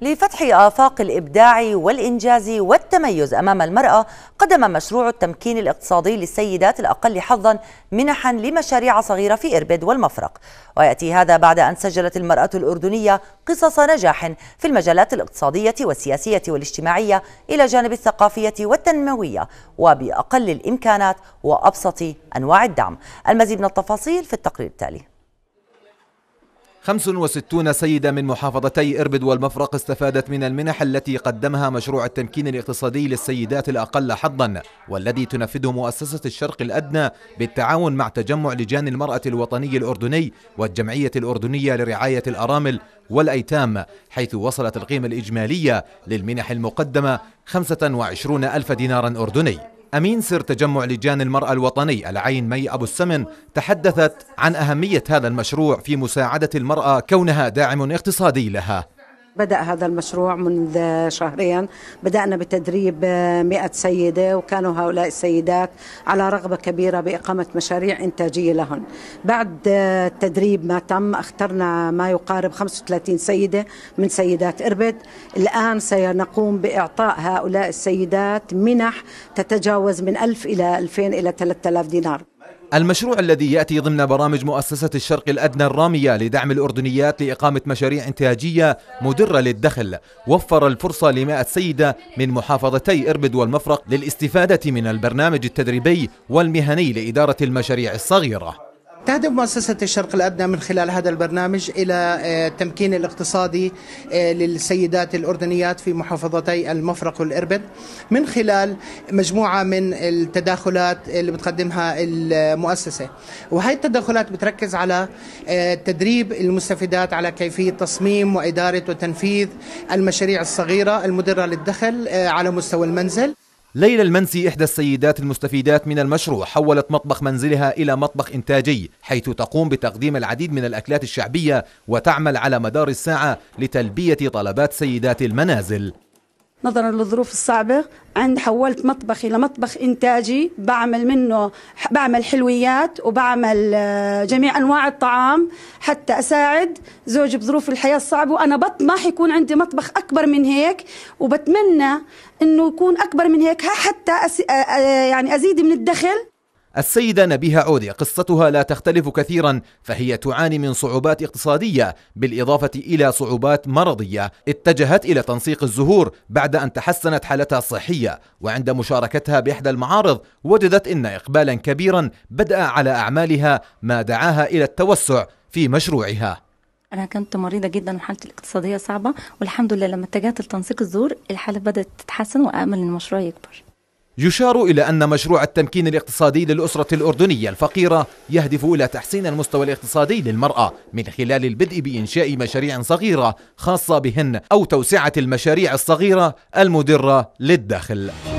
لفتح آفاق الإبداع والإنجاز والتميز أمام المرأة قدم مشروع التمكين الاقتصادي للسيدات الأقل حظا منحا لمشاريع صغيرة في إربد والمفرق ويأتي هذا بعد أن سجلت المرأة الأردنية قصص نجاح في المجالات الاقتصادية والسياسية والاجتماعية إلى جانب الثقافية والتنموية وبأقل الإمكانات وأبسط أنواع الدعم المزيد من التفاصيل في التقرير التالي 65 سيدة من محافظتي إربد والمفرق استفادت من المنح التي قدمها مشروع التمكين الاقتصادي للسيدات الأقل حظا والذي تنفذه مؤسسة الشرق الأدنى بالتعاون مع تجمع لجان المرأة الوطني الأردني والجمعية الأردنية لرعاية الأرامل والأيتام حيث وصلت القيمة الإجمالية للمنح المقدمة 25 ألف دينار أردني أمين سر تجمع لجان المرأة الوطني العين مي أبو السمن تحدثت عن أهمية هذا المشروع في مساعدة المرأة كونها داعم اقتصادي لها بدأ هذا المشروع منذ شهرين بدأنا بتدريب 100 آه، سيدة وكانوا هؤلاء السيدات على رغبة كبيرة بإقامة مشاريع إنتاجية لهن بعد آه، التدريب ما تم اخترنا ما يقارب 35 سيدة من سيدات إربد الآن سنقوم بإعطاء هؤلاء السيدات منح تتجاوز من 1000 إلى 2000 إلى 3000 دينار المشروع الذي يأتي ضمن برامج مؤسسة الشرق الأدنى الرامية لدعم الأردنيات لإقامة مشاريع إنتاجية مدرة للدخل وفر الفرصة لمائة سيدة من محافظتي إربد والمفرق للاستفادة من البرنامج التدريبي والمهني لإدارة المشاريع الصغيرة تهدف مؤسسة الشرق الأدنى من خلال هذا البرنامج إلى التمكين آه، الاقتصادي آه، للسيدات الأردنيات في محافظتي المفرق والإربد من خلال مجموعة من التداخلات اللي بتقدمها المؤسسة وهي التداخلات بتركز على آه، تدريب المستفيدات على كيفية تصميم وإدارة وتنفيذ المشاريع الصغيرة المدرة للدخل على مستوى المنزل ليلى المنسي إحدى السيدات المستفيدات من المشروع حولت مطبخ منزلها إلى مطبخ إنتاجي حيث تقوم بتقديم العديد من الأكلات الشعبية وتعمل على مدار الساعة لتلبية طلبات سيدات المنازل نظرا للظروف الصعبة عند حولت مطبخي لمطبخ إنتاجي بعمل منه بعمل حلويات وبعمل آه، جميع أنواع الطعام حتى أساعد زوجي بظروف الحياة الصعبة وأنا بطمح يكون عندي مطبخ أكبر من هيك وبتمنى إنه يكون أكبر من هيك حتى آه، آه، يعني أزيد من الدخل السيدة نبيها عودي قصتها لا تختلف كثيرا فهي تعاني من صعوبات اقتصادية بالإضافة إلى صعوبات مرضية اتجهت إلى تنسيق الزهور بعد أن تحسنت حالتها الصحية وعند مشاركتها بإحدى المعارض وجدت إن إقبالا كبيرا بدأ على أعمالها ما دعاها إلى التوسع في مشروعها أنا كنت مريضة جدا وحالتي الاقتصادية صعبة والحمد لله لما اتجهت لتنسيق الزهور الحالة بدأت تتحسن وأأمل إن المشروع يكبر يشار إلى أن مشروع التمكين الاقتصادي للأسرة الأردنية الفقيرة يهدف إلى تحسين المستوى الاقتصادي للمرأة من خلال البدء بإنشاء مشاريع صغيرة خاصة بهن أو توسعة المشاريع الصغيرة المدرة للدخل